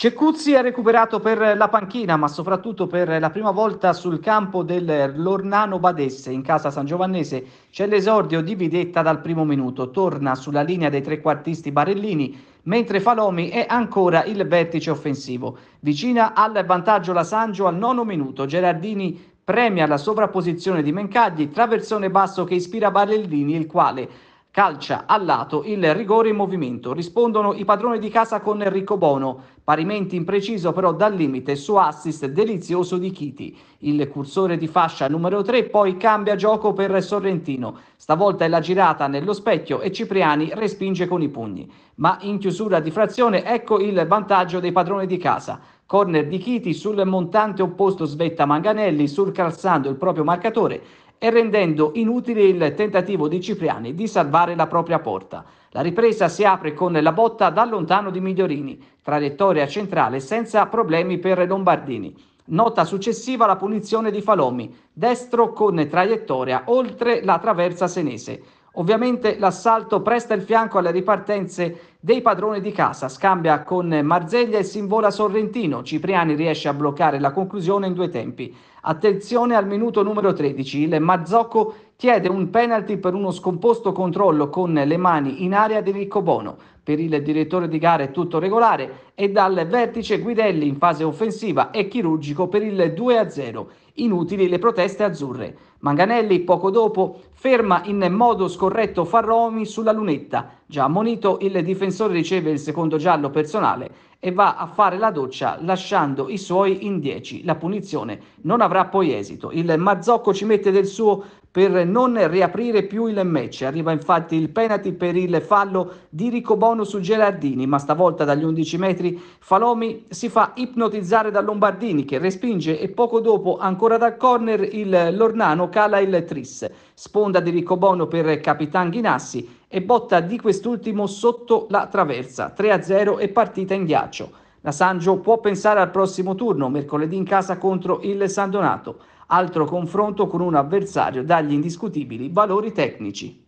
Cecuzzi ha recuperato per la panchina, ma soprattutto per la prima volta sul campo dell'Ornano Badesse in casa San Giovannese. C'è l'esordio di Videtta dal primo minuto. Torna sulla linea dei trequartisti Barellini, mentre Falomi è ancora il vertice offensivo. Vicina al vantaggio la Sangio al nono minuto. Gerardini premia la sovrapposizione di Mencagli, traversone basso che ispira Barellini, il quale Calcia a lato il rigore in movimento. Rispondono i padroni di casa con Ricco Bono, parimenti impreciso però dal limite su assist delizioso di Chiti. Il cursore di fascia numero 3 poi cambia gioco per Sorrentino. Stavolta è la girata nello specchio e Cipriani respinge con i pugni. Ma in chiusura di frazione ecco il vantaggio dei padroni di casa. Corner di Chiti sul montante opposto svetta Manganelli, surcalzando il proprio marcatore e rendendo inutile il tentativo di Cipriani di salvare la propria porta. La ripresa si apre con la botta da lontano di Migliorini, traiettoria centrale senza problemi per Lombardini. Nota successiva la punizione di Falomi, destro con traiettoria oltre la traversa senese. Ovviamente l'assalto presta il fianco alle ripartenze dei padroni di casa, scambia con Marzeglia e si invola Sorrentino. Cipriani riesce a bloccare la conclusione in due tempi. Attenzione al minuto numero 13, il Mazzocco chiede un penalty per uno scomposto controllo con le mani in area di Ricco Bono. Per il direttore di gara è tutto regolare e dal vertice Guidelli in fase offensiva e chirurgico per il 2-0. Inutili le proteste azzurre. Manganelli poco dopo ferma in modo scorretto Farromi sulla lunetta. Già ammonito, il difensore riceve il secondo giallo personale e va a fare la doccia lasciando i suoi in 10. La punizione non avrà poi esito. Il Mazzocco ci mette del suo per non riaprire più il match. Arriva infatti il penalty per il fallo di Ricobono su Gerardini, ma stavolta dagli 11 metri Falomi si fa ipnotizzare da Lombardini che respinge e poco dopo ancora dal corner il Lornano cala il tris. Sponda di Ricobono per Capitan Ghinassi e botta di quest'ultimo sotto la traversa. 3-0 e partita in ghiaccio. La Sanjo può pensare al prossimo turno, mercoledì in casa contro il San Donato, altro confronto con un avversario dagli indiscutibili valori tecnici.